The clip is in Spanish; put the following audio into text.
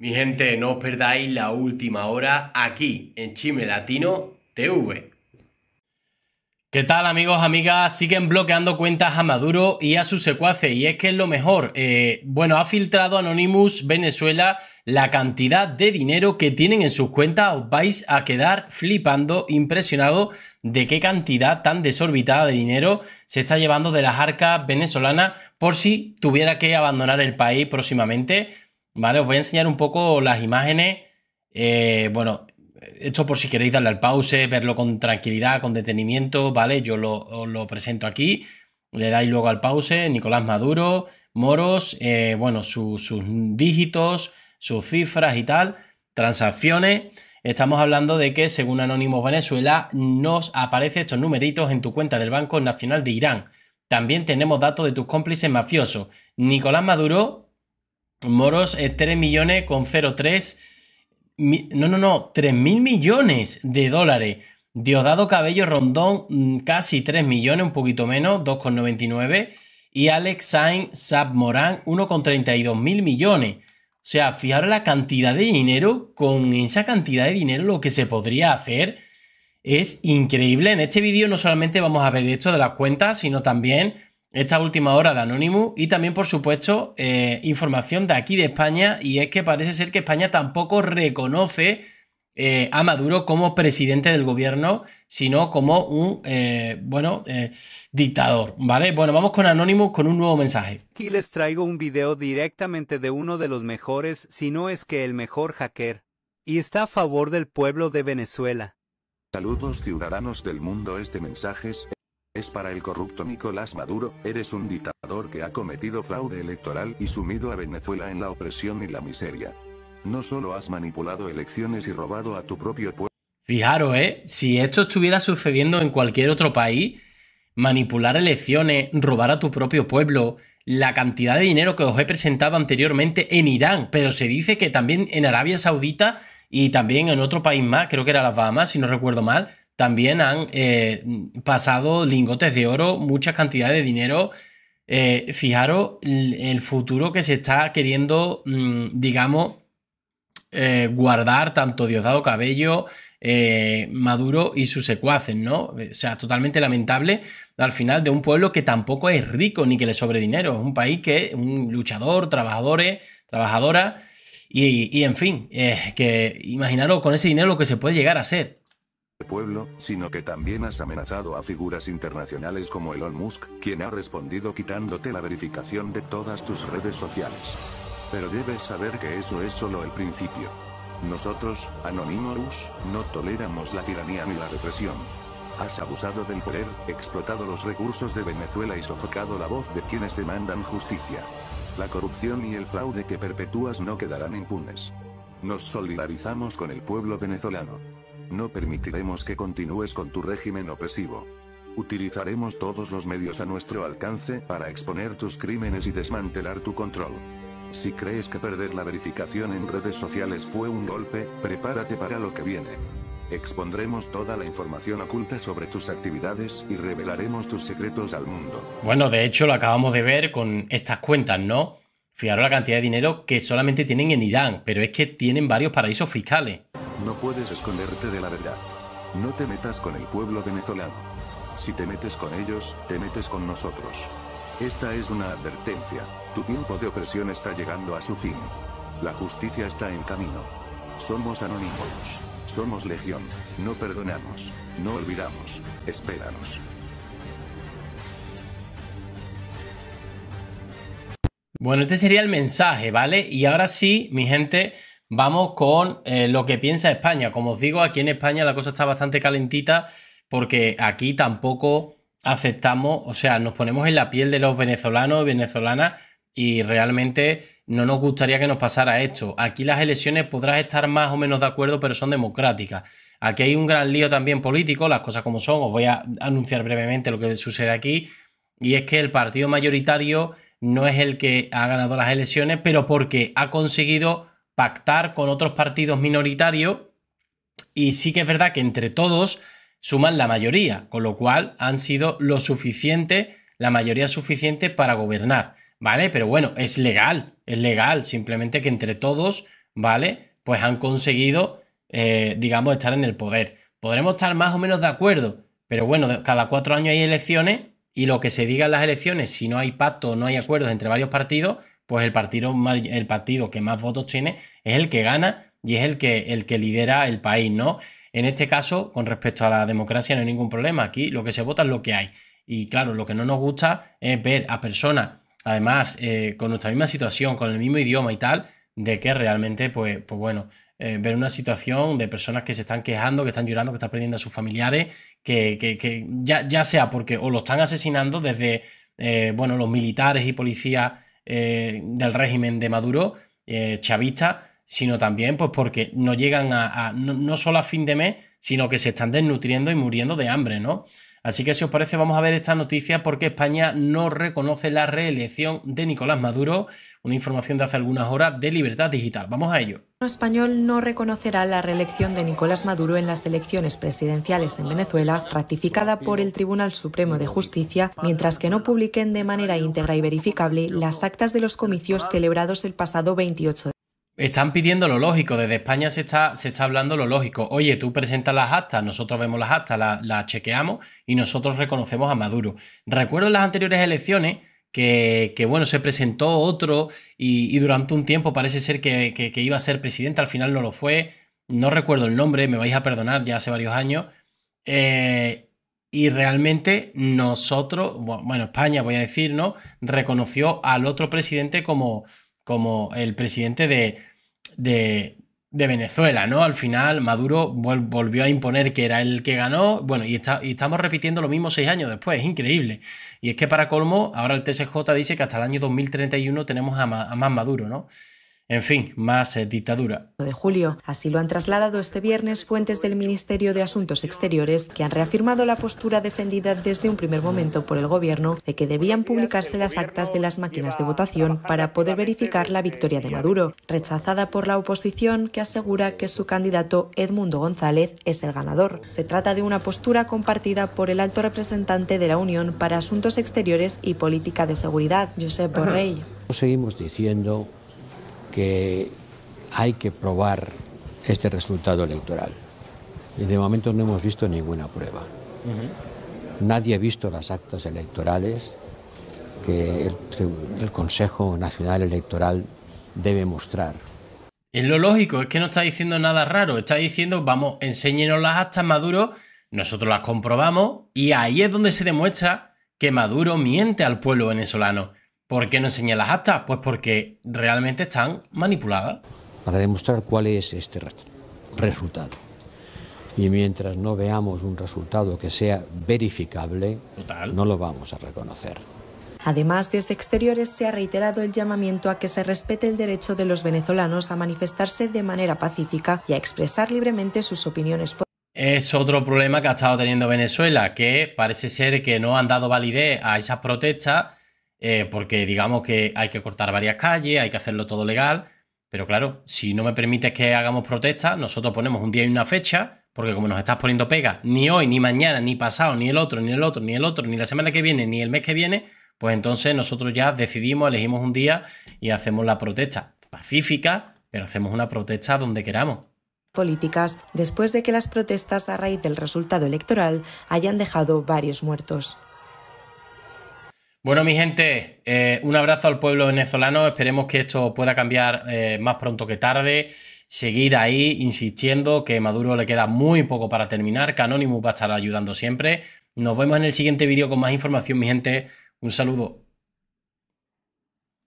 Mi gente, no os perdáis la última hora aquí en Chime Latino TV. ¿Qué tal amigos, amigas? Siguen bloqueando cuentas a Maduro y a sus secuaces y es que es lo mejor. Eh, bueno, ha filtrado Anonymous Venezuela la cantidad de dinero que tienen en sus cuentas. Os vais a quedar flipando, impresionado de qué cantidad tan desorbitada de dinero se está llevando de las arcas venezolanas por si tuviera que abandonar el país próximamente. ¿vale? Os voy a enseñar un poco las imágenes. Eh, bueno, esto por si queréis darle al pause, verlo con tranquilidad, con detenimiento, ¿vale? Yo lo, lo presento aquí. Le dais luego al pause, Nicolás Maduro, Moros, eh, bueno, sus dígitos, sus cifras y tal, transacciones. Estamos hablando de que, según Anónimo Venezuela, nos aparecen estos numeritos en tu cuenta del Banco Nacional de Irán. También tenemos datos de tus cómplices mafiosos. Nicolás Maduro, Moros, eh, 3 millones con 0,3. no, no, no, 3 mil millones de dólares. Diosdado Cabello Rondón, mm, casi 3 millones, un poquito menos, 2,99. Y Alex Sainz Sabmorán, 1,32 mil millones. O sea, fijaros la cantidad de dinero, con esa cantidad de dinero lo que se podría hacer es increíble. En este vídeo no solamente vamos a ver esto de las cuentas, sino también esta última hora de Anonymous y también, por supuesto, eh, información de aquí de España y es que parece ser que España tampoco reconoce eh, a Maduro como presidente del gobierno, sino como un, eh, bueno, dictador, ¿vale? Bueno, vamos con Anonymous con un nuevo mensaje. Aquí les traigo un video directamente de uno de los mejores, si no es que el mejor hacker, y está a favor del pueblo de Venezuela. Saludos ciudadanos del mundo, este mensaje es es para el corrupto Nicolás Maduro, eres un dictador que ha cometido fraude electoral y sumido a Venezuela en la opresión y la miseria. No solo has manipulado elecciones y robado a tu propio pueblo. Fijaros, ¿eh? Si esto estuviera sucediendo en cualquier otro país, manipular elecciones, robar a tu propio pueblo, la cantidad de dinero que os he presentado anteriormente en Irán, pero se dice que también en Arabia Saudita y también en otro país más, creo que era las Bahamas, si no recuerdo mal, también han eh, pasado lingotes de oro, muchas cantidades de dinero. Eh, fijaros el futuro que se está queriendo, mm, digamos, eh, guardar tanto Diosdado Cabello, Maduro y sus secuaces, ¿no? O sea, totalmente lamentable al final de un pueblo que tampoco es rico ni que le sobre dinero. Es un país que es un luchador, trabajadores, trabajadora y, en fin, que imaginaros con ese dinero lo que se puede llegar a ser pueblo, sino que también has amenazado a figuras internacionales como Elon Musk, quien ha respondido quitándote la verificación de todas tus redes sociales. Pero debes saber que eso es solo el principio. Nosotros, Anonymous, no toleramos la tiranía ni la represión. Has abusado del poder, explotado los recursos de Venezuela y sofocado la voz de quienes demandan justicia. La corrupción y el fraude que perpetúas no quedarán impunes. Nos solidarizamos con el pueblo venezolano. No permitiremos que continúes con tu régimen opresivo. Utilizaremos todos los medios a nuestro alcance para exponer tus crímenes y desmantelar tu control. Si crees que perder la verificación en redes sociales fue un golpe, prepárate para lo que viene. Expondremos toda la información oculta sobre tus actividades y revelaremos tus secretos al mundo. Bueno, de hecho lo acabamos de ver con estas cuentas, ¿no? Fijaros la cantidad de dinero que solamente tienen en Irán, pero es que tienen varios paraísos fiscales. No puedes esconderte de la verdad. No te metas con el pueblo venezolano. Si te metes con ellos, te metes con nosotros. Esta es una advertencia. Tu tiempo de opresión está llegando a su fin. La justicia está en camino. Somos anónimos. Somos legión. No perdonamos. No olvidamos. Espéranos. Bueno, este sería el mensaje, ¿vale? Y ahora sí, mi gente, Vamos con eh, lo que piensa España. Como os digo, aquí en España la cosa está bastante calentita porque aquí tampoco aceptamos, o sea, nos ponemos en la piel de los venezolanos y venezolanas y realmente no nos gustaría que nos pasara esto. Aquí las elecciones podrás estar más o menos de acuerdo, pero son democráticas. Aquí hay un gran lío también político, las cosas como son, os voy a anunciar brevemente lo que sucede aquí, y es que el partido mayoritario no es el que ha ganado las elecciones, pero porque ha conseguido pactar con otros partidos minoritarios y sí que es verdad que entre todos suman la mayoría, con lo cual han sido lo suficiente, la mayoría suficiente para gobernar, ¿vale? Pero bueno, es legal, es legal, simplemente que entre todos, ¿vale? Pues han conseguido, eh, digamos, estar en el poder. Podremos estar más o menos de acuerdo, pero bueno, cada cuatro años hay elecciones y lo que se diga en las elecciones, si no hay pacto o no hay acuerdos entre varios partidos, pues el partido, el partido que más votos tiene es el que gana y es el que, el que lidera el país, ¿no? En este caso, con respecto a la democracia, no hay ningún problema. Aquí lo que se vota es lo que hay. Y claro, lo que no nos gusta es ver a personas, además, eh, con nuestra misma situación, con el mismo idioma y tal, de que realmente, pues, pues bueno, eh, ver una situación de personas que se están quejando, que están llorando, que están perdiendo a sus familiares, que, ya, sea porque o lo están asesinando desde, eh, bueno, los militares y policías eh, del régimen de Maduro, eh, chavista, sino también pues porque no llegan a, no, no, solo a fin de mes, sino que se están desnutriendo y muriendo de hambre, ¿no? Así que si os parece vamos a ver esta noticia porque España no reconoce la reelección de Nicolás Maduro, una información de hace algunas horas de Libertad Digital. Vamos a ello. El español no reconocerá la reelección de Nicolás Maduro en las elecciones presidenciales en Venezuela, ratificada por el Tribunal Supremo de Justicia, mientras que no publiquen de manera íntegra y verificable las actas de los comicios celebrados el pasado 28 de están pidiendo lo lógico, desde España se está, se está hablando lo lógico. Oye, tú presentas las actas, nosotros vemos las actas, las, chequeamos y nosotros reconocemos a Maduro. Recuerdo en las anteriores elecciones que, bueno, se presentó otro y, durante un tiempo parece ser que, iba a ser presidente, al final no lo fue, no recuerdo el nombre, me vais a perdonar, ya hace varios años. Eh, y realmente nosotros, bueno, España voy a decir, ¿no? Reconoció al otro presidente como, como el presidente de, de, de Venezuela, ¿no? Al final Maduro volvió a imponer que era el que ganó, bueno, y, está, estamos repitiendo lo mismo seis años después, es increíble. Y es que para colmo, ahora el TSJ dice que hasta el año 2031 tenemos a, a más Maduro, ¿no? En fin, más eh, dictadura. De julio. Así lo han trasladado este viernes fuentes del Ministerio de Asuntos Exteriores, que han reafirmado la postura defendida desde un primer momento por el Gobierno de que debían publicarse las actas de las máquinas de votación para poder verificar la victoria de Maduro, rechazada por la oposición que asegura que su candidato Edmundo González es el ganador. Se trata de una postura compartida por el alto representante de la Unión para Asuntos Exteriores y Política de Seguridad, Josep Borrell. Seguimos diciendo que hay que probar este resultado electoral. Y de momento no hemos visto ninguna prueba. Nadie ha visto las actas electorales que el, el Consejo Nacional Electoral debe mostrar. Es lo lógico, es que no está diciendo nada raro, está diciendo, vamos, enséñenos las actas Maduro, nosotros las comprobamos y ahí es donde se demuestra que Maduro miente al pueblo venezolano. ¿Por qué no enseñan las actas? Pues porque realmente están manipuladas. Para demostrar cuál es este resultado. Y mientras no veamos un resultado que sea verificable, no lo vamos a reconocer. Además, desde Exteriores se ha reiterado el llamamiento a que se respete el derecho de los venezolanos a manifestarse de manera pacífica y a expresar libremente sus opiniones. Es otro problema que ha estado teniendo Venezuela, que parece ser que no han dado validez a esas protestas eh, porque digamos que hay que cortar varias calles, hay que hacerlo todo legal, pero claro, si no me permites que hagamos protestas, nosotros ponemos un día y una fecha, porque como nos estás poniendo pega, ni hoy, ni mañana, ni pasado, ni el otro, ni el otro, ni el otro, ni la semana que viene, ni el mes que viene, pues entonces nosotros ya decidimos, elegimos un día y hacemos la protesta pacífica, pero hacemos una protesta donde queramos políticas después de que las protestas a raíz del resultado electoral hayan dejado varios muertos. Bueno, mi gente, eh, un abrazo al pueblo venezolano. Esperemos que esto pueda cambiar eh, más pronto que tarde. Seguir ahí insistiendo que Maduro le queda muy poco para terminar. Canónimo va a estar ayudando siempre. Nos vemos en el siguiente vídeo con más información, mi gente. Un saludo.